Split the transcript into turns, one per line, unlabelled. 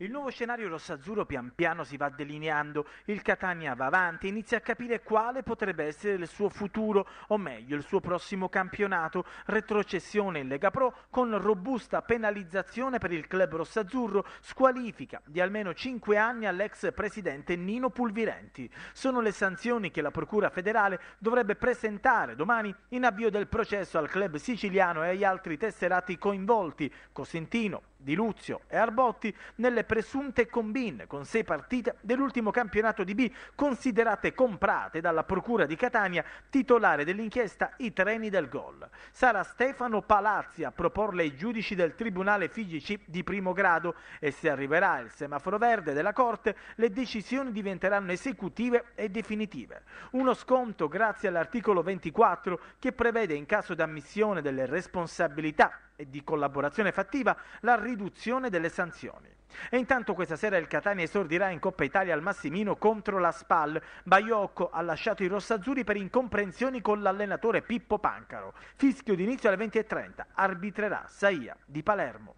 Il nuovo scenario rossazzurro pian piano si va delineando, il Catania va avanti, inizia a capire quale potrebbe essere il suo futuro, o meglio il suo prossimo campionato, retrocessione in Lega Pro con robusta penalizzazione per il club rossazzurro, squalifica di almeno 5 anni all'ex presidente Nino Pulvirenti. Sono le sanzioni che la Procura federale dovrebbe presentare domani in avvio del processo al club siciliano e agli altri tesserati coinvolti, Cosentino, di Luzio e Arbotti nelle presunte combine con sei partite dell'ultimo campionato di B considerate comprate dalla Procura di Catania, titolare dell'inchiesta I treni del gol. Sarà Stefano Palazzi a proporle ai giudici del Tribunale Figici di primo grado e se arriverà il semaforo verde della Corte le decisioni diventeranno esecutive e definitive. Uno sconto grazie all'articolo 24 che prevede in caso di ammissione delle responsabilità e di collaborazione fattiva la riduzione delle sanzioni. E intanto questa sera il Catania esordirà in Coppa Italia al Massimino contro la Spal. Baiocco ha lasciato i rossazzurri per incomprensioni con l'allenatore Pippo Pancaro. Fischio d'inizio alle 20.30. Arbitrerà Saia di Palermo.